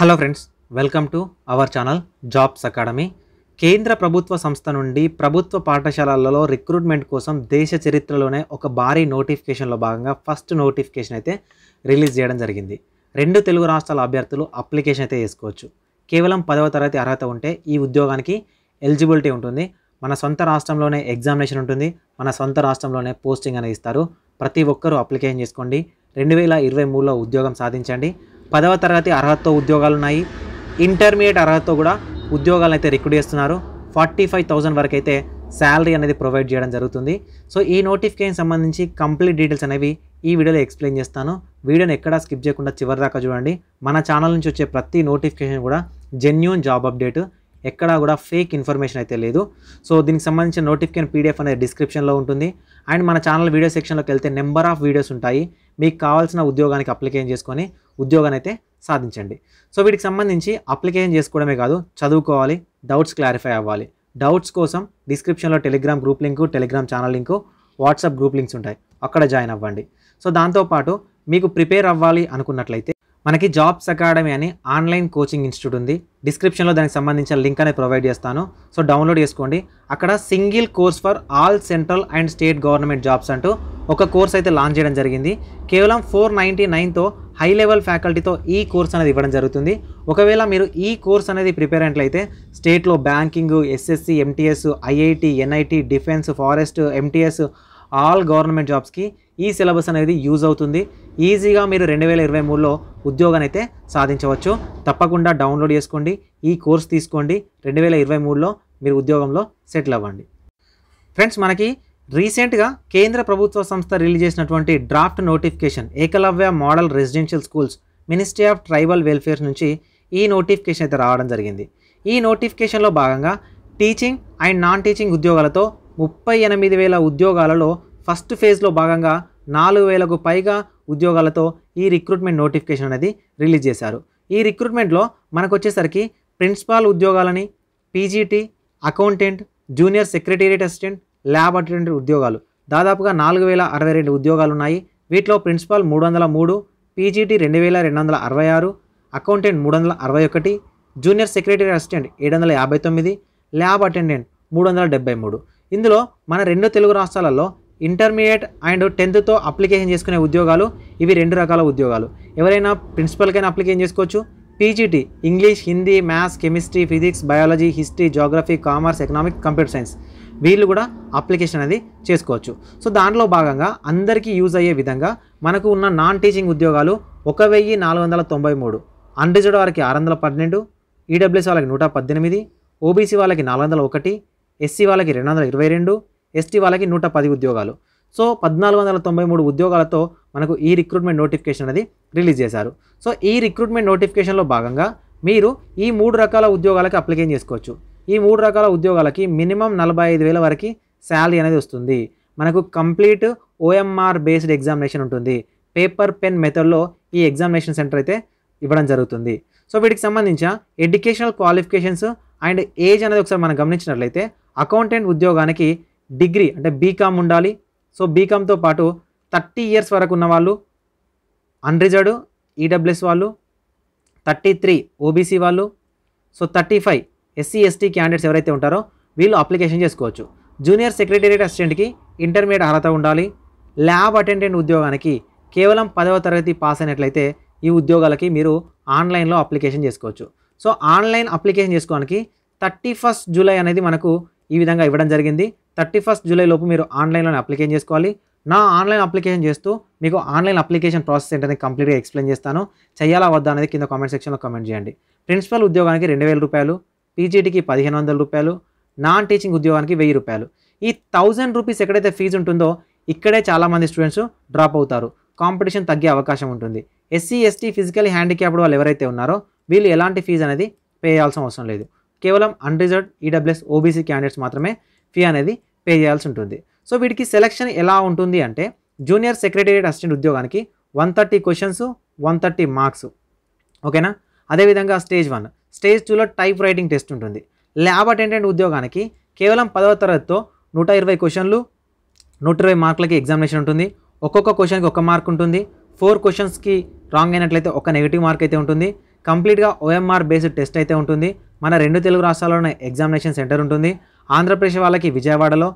hello friends welcome to our channel jobs academy కేంద్ర ప్రభుత్వ సంస్థ నుండి ప్రభుత్వ పాఠశాలలలో రిక్రూట్మెంట్ కోసం దేశ చరిత్రలోనే ఒక భారీ నోటిఫికేషన్లో భాగంగా ఫస్ట్ నోటిఫికేషన్ అయితే రిలీజ్ చేయడం జరిగింది రెండు తెలుగు రాష్ట్రాల అభ్యర్థులు అప్లికేషన్ అయితే వేసుకోవచ్చు కేవలం పదవ తరగతి అర్హత ఉంటే ఈ ఉద్యోగానికి ఎలిజిబిలిటీ ఉంటుంది మన సొంత రాష్ట్రంలోనే ఎగ్జామినేషన్ ఉంటుంది మన సొంత రాష్ట్రంలోనే పోస్టింగ్ అనేది ఇస్తారు ప్రతి ఒక్కరూ అప్లికేషన్ చేసుకోండి రెండు వేల ఇరవై మూడులో ఉద్యోగం సాధించండి పదవ తరగతి అర్హతతో ఉద్యోగాలు ఉన్నాయి ఇంటర్మీడియట్ అర్హతతో కూడా ఉద్యోగాలను అయితే రిక్రూట్ చేస్తున్నారు ఫార్టీ ఫైవ్ థౌసండ్ వరకు అయితే శాలరీ అనేది ప్రొవైడ్ చేయడం జరుగుతుంది సో ఈ నోటిఫికేషన్ సంబంధించి కంప్లీట్ డీటెయిల్స్ అనేవి ఈ వీడియోలో ఎక్స్ప్లెయిన్ చేస్తాను వీడియోని ఎక్కడా స్కిప్ చేయకుండా చివరి దాకా చూడండి మన ఛానల్ నుంచి వచ్చే ప్రతి నోటిఫికేషన్ కూడా జెన్యున్ జాబ్ అప్డేట్ ఎక్కడా కూడా ఫేక్ ఇన్ఫర్మేషన్ అయితే లేదు సో దీనికి సంబంధించిన నోటిఫికేషన్ పీడిఎఫ్ అనేది డిస్క్రిప్షన్లో ఉంటుంది అండ్ మన ఛానల్ వీడియో సెక్షన్లోకి వెళ్తే నెంబర్ ఆఫ్ వీడియోస్ ఉంటాయి మీకు కావాల్సిన ఉద్యోగానికి అప్లికేషన్ చేసుకొని ఉద్యోగాన్ని అయితే సాధించండి సో వీటికి సంబంధించి అప్లికేషన్ చేసుకోవడమే కాదు చదువుకోవాలి డౌట్స్ క్లారిఫై అవ్వాలి డౌట్స్ కోసం డిస్క్రిప్షన్లో telegram group link telegram channel link WhatsApp group links ఉంటాయి అక్కడ జాయిన్ అవ్వండి సో దాంతోపాటు మీకు ప్రిపేర్ అవ్వాలి అనుకున్నట్లయితే మనకి జాబ్స్ అకాడమీ అని ఆన్లైన్ కోచింగ్ ఇన్స్టిట్యూట్ ఉంది డిస్క్రిప్షన్లో దానికి సంబంధించిన లింక్ అనేది ప్రొవైడ్ చేస్తాను సో డౌన్లోడ్ చేసుకోండి అక్కడ single course for all central and state government jobs అంటూ ఒక కోర్స్ అయితే లాంచ్ చేయడం జరిగింది కేవలం ఫోర్ నైంటీ నైన్తో హై లెవెల్ ఫ్యాకల్టీతో ఈ కోర్స్ అనేది ఇవ్వడం జరుగుతుంది ఒకవేళ మీరు ఈ కోర్స్ అనేది ప్రిపేర్ అయినట్లయితే స్టేట్లో banking SSC MTS IIT NIT defence forest MTS all government జాబ్స్కి ఈ సిలబస్ అనేది యూజ్ అవుతుంది ఈజీగా మీరు రెండు వేల ఇరవై మూడులో ఉద్యోగాన్ని అయితే సాధించవచ్చు తప్పకుండా డౌన్లోడ్ చేసుకోండి ఈ కోర్స్ తీసుకోండి రెండు వేల ఇరవై మూడులో మీరు ఉద్యోగంలో సెటిల్ అవ్వండి ఫ్రెండ్స్ మనకి రీసెంట్గా కేంద్ర ప్రభుత్వ సంస్థ రిలీజ్ చేసినటువంటి draft notification Eklavya model residential schools ministry of tribal welfare నుంచి ఈ నోటిఫికేషన్ అయితే రావడం జరిగింది ఈ నోటిఫికేషన్లో భాగంగా టీచింగ్ అండ్ నాన్ టీచింగ్ ఉద్యోగాలతో ముప్పై ఎనిమిది వేల ఉద్యోగాలలో ఫస్ట్ ఫేజ్లో భాగంగా నాలుగు వేలకు పైగా ఉద్యోగాలతో ఈ రిక్రూట్మెంట్ నోటిఫికేషన్ అనేది రిలీజ్ చేశారు ఈ రిక్రూట్మెంట్లో మనకు వచ్చేసరికి ప్రిన్సిపాల్ ఉద్యోగాలని PGT accountant junior secretariat assistant lab attendant ఉద్యోగాలు దాదాపుగా నాలుగు వేల అరవై రెండు ఉద్యోగాలు ఉన్నాయి వీటిలో ప్రిన్సిపాల్ మూడు వందల మూడు పీజీటీ రెండు వేల రెండు వందల అరవై ఆరు అకౌంటెంట్ మూడు వందల అరవై ఒకటి జూనియర్ సెక్రటరీ అసిస్టెంట్ ఏడు వందల యాభై తొమ్మిది ల్యాబ్ అటెండెంట్ మూడు వందల డెబ్బై మూడు ఇందులో మన రెండు తెలుగు రాష్ట్రాలలో ఇంటర్మీడియట్ అండ్ టెన్త్తో అప్లికేషన్ చేసుకునే ఉద్యోగాలు ఇవి రెండు రకాల ఉద్యోగాలు ఎవరైనా ప్రిన్సిపల్కైనా అప్లికేషన్ చేసుకోవచ్చు PGT English Hindi maths chemistry physics biology history geography commerce economic computer science వీళ్ళు కూడా అప్లికేషన్ అనేది చేసుకోవచ్చు సో దాంట్లో భాగంగా అందరికీ యూజ్ అయ్యే విధంగా మనకు ఉన్న నాన్ టీచింగ్ ఉద్యోగాలు ఒక వెయ్యి నాలుగు వందల తొంభై మూడు అన్రిజర్డ్ వారికి ఆరు వందల పన్నెండు ఈడబ్ల్యూఎస్ వాళ్ళకి నూట పద్దెనిమిది ఓబీసీ వాళ్ళకి నాలుగు వందల ఒకటి ఎస్సీ వాళ్ళకి రెండు వందల ఇరవై రెండు ఎస్టీ వాళ్ళకి నూట పది ఉద్యోగాలు సో పద్నాలుగు వందల తొంభై మూడు ఉద్యోగాలతో మనకు ఈ రిక్రూట్మెంట్ నోటిఫికేషన్ అనేది రిలీజ్ చేశారు సో ఈ రిక్రూట్మెంట్ నోటిఫికేషన్లో భాగంగా మీరు ఈ మూడు రకాల ఉద్యోగాలకు అప్లికేషన్ చేసుకోవచ్చు ఈ మూడు రకాల ఉద్యోగాలకి మినిమం నలభై ఐదు వేల వరకు శాలరీ అనేది వస్తుంది మనకు కంప్లీట్ ఓఎంఆర్ బేస్డ్ ఎగ్జామినేషన్ ఉంటుంది పేపర్ పెన్ మెథడ్లో ఈ ఎగ్జామినేషన్ సెంటర్ అయితే ఇవ్వడం జరుగుతుంది సో వీటికి సంబంధించిన ఎడ్యుకేషనల్ క్వాలిఫికేషన్స్ అండ్ ఏజ్ అనేది ఒకసారి మనం గమనించినట్లయితే అకౌంటెంట్ ఉద్యోగానికి డిగ్రీ అంటే బీకామ్ ఉండాలి సో బీకామ్తో పాటు థర్టీ ఇయర్స్ వరకు ఉన్న వాళ్ళు అన్రిజర్డ్ ఈడబ్ల్యూఎస్ వాళ్ళు థర్టీ త్రీ ఓబీసీ వాళ్ళు so thirty five SC ST candidates ఎవరైతే ఉంటారో వీళ్ళు అప్లికేషన్ చేసుకోవచ్చు జూనియర్ సెక్రటేరియట్ అసిస్టెంట్కి ఇంటర్మీడియట్ అర్హత ఉండాలి ల్యాబ్ అటెండెంట్ ఉద్యోగానికి కేవలం పదవ తరగతి పాస్ అయినట్లయితే ఈ ఉద్యోగాలకి మీరు ఆన్లైన్లో అప్లికేషన్ చేసుకోవచ్చు సో ఆన్లైన్ అప్లికేషన్ చేసుకోవడానికి థర్టీ ఫస్ట్ జూలై అనేది మనకు ఈ విధంగా ఇవ్వడం జరిగింది థర్టీ ఫస్ట్ జూలై లోపు మీరు ఆన్లైన్లోనే అప్లికేషన్ చేసుకోవాలి నా ఆన్లైన్ అప్లికేషన్ చేస్తూ మీకు ఆన్లైన్ అప్లికేషన్ ప్రాసెస్ ఏంటనేది కంప్లీట్గా ఎక్స్ప్లెయిన్ చేస్తాను చేయాలా వద్దా అనేది కింద కామెంట్ సెక్షన్లో కమెంట్ చేయండి ప్రిన్సిపల్ ఉద్యోగానికి రెండు వేల రూపాయలు టీచీటీకి పదిహేను వందల రూపాయలు నాన్ టీచింగ్ ఉద్యోగానికి వెయ్యి రూపాయలు ఈ థౌజండ్ రూపీస్ ఎక్కడైతే ఫీజు ఉంటుందో ఇక్కడే చాలామంది స్టూడెంట్స్ డ్రాప్ అవుతారు కాంపిటీషన్ తగ్గే అవకాశం ఉంటుంది ఎస్సీ ఎస్టీ ఫిజికల్ హ్యాండిక్యాప్డ్ వాళ్ళు ఎవరైతే ఉన్నారో వీళ్ళు ఎలాంటి ఫీజు అనేది పే చేయాల్సిన అవసరం లేదు కేవలం అన్రిజర్వ్డ్ ఈడబ్ల్యూఎస్ ఓబీసీ క్యాండిడేట్స్ మాత్రమే ఫీ అనేది పే చేయాల్సి ఉంటుంది సో వీటికి సెలక్షన్ ఎలా ఉంటుంది అంటే జూనియర్ సెక్రటేరియట్ అసిస్టెంట్ ఉద్యోగానికి one thirty questions one thirty marks ఓకేనా అదేవిధంగా స్టేజ్ వన్ స్టేజ్ టూలో టైప్ రైటింగ్ టెస్ట్ ఉంటుంది ల్యాబ్ అటెండెంట్ ఉద్యోగానికి కేవలం పదవ తరగతితో నూట ఇరవై క్వశ్చన్లు నూట ఇరవై మార్కులకి ఎగ్జామినేషన్ ఉంటుంది ఒక్కొక్క క్వశ్చన్కి ఒక మార్క్ ఉంటుంది ఫోర్ క్వశ్చన్స్కి రాంగ్ అయినట్లయితే ఒక నెగిటివ్ మార్క్ అయితే ఉంటుంది కంప్లీట్గా ఓఎంఆర్ బేస్డ్ టెస్ట్ అయితే ఉంటుంది మన రెండు తెలుగు రాష్ట్రాల్లోనే ఎగ్జామినేషన్ సెంటర్ ఉంటుంది ఆంధ్రప్రదేశ్ వాళ్ళకి విజయవాడలో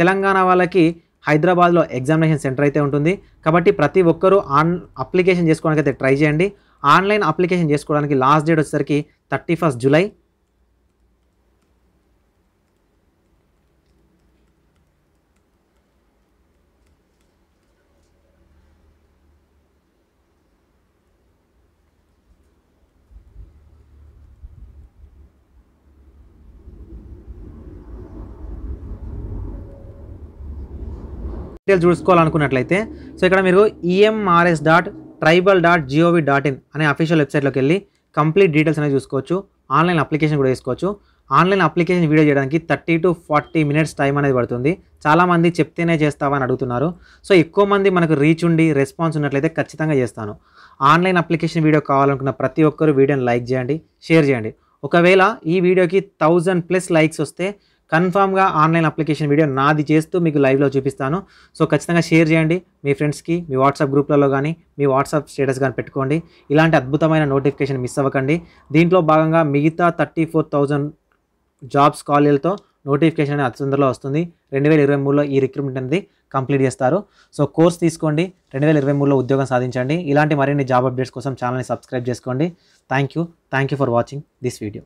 తెలంగాణ వాళ్ళకి హైదరాబాద్లో ఎగ్జామినేషన్ సెంటర్ అయితే ఉంటుంది కాబట్టి ప్రతి ఒక్కరూ ఆన్ అప్లికేషన్ చేసుకోవడానికి అయితే ట్రై చేయండి ఆన్లైన్ అప్లికేషన్ చేసుకోవడానికి లాస్ట్ డేట్ వచ్చేసరికి 31st जुलाई डिटेल చూసుకోవాలనుకున్నట్లయితే సో ఇక్కడ మీరు emrs.tribal.gov.in అనే ఆఫీషియల్ వెబ్‌సైట్ లోకి వెళ్లి కంప్లీట్ డీటెయిల్స్ అనేది చూసుకోవచ్చు ఆన్లైన్ అప్లికేషన్ కూడా వేసుకోవచ్చు ఆన్లైన్ అప్లికేషన్ వీడియో చేయడానికి thirty to forty minutes time అనేది పడుతుంది చాలామంది చెప్తేనే చేస్తావని అడుగుతున్నారు సో ఎక్కువ మంది మనకు రీచ్ ఉండి రెస్పాన్స్ ఉన్నట్లయితే ఖచ్చితంగా చేస్తాను ఆన్లైన్ అప్లికేషన్ వీడియో కావాలనుకున్న ప్రతి ఒక్కరు వీడియోని లైక్ చేయండి షేర్ చేయండి ఒకవేళ ఈ వీడియోకి థౌజండ్ ప్లస్ లైక్స్ వస్తే కన్ఫామ్గా ఆన్లైన్ అప్లికేషన్ వీడియో నాది చేస్తూ మీకు లైవ్లో చూపిస్తాను సో ఖచ్చితంగా షేర్ చేయండి మీ ఫ్రెండ్స్కి మీ వాట్సాప్ గ్రూప్లలో కానీ మీ వాట్సాప్ స్టేటస్ కానీ పెట్టుకోండి ఇలాంటి అద్భుతమైన నోటిఫికేషన్ మిస్ అవ్వకండి దీంట్లో భాగంగా మిగతా థర్టీ ఫోర్ థౌజండ్ జాబ్స్ కాలేజీలతో నోటిఫికేషన్ అనేది అతి తొందరలో వస్తుంది రెండు వేల ఇరవై మూడులో ఈ రిక్రూట్మెంట్ అనేది కంప్లీట్ చేస్తారు సో కోర్స్ తీసుకోండి రెండు వేల ఇరవై మూడులో ఉద్యోగం సాధించండి ఇలాంటి మరిన్ని జాబ్ అప్డేట్స్ కోసం ఛానల్ని సబ్స్క్రైబ్ చేసుకోండి thank you thank you for watching this video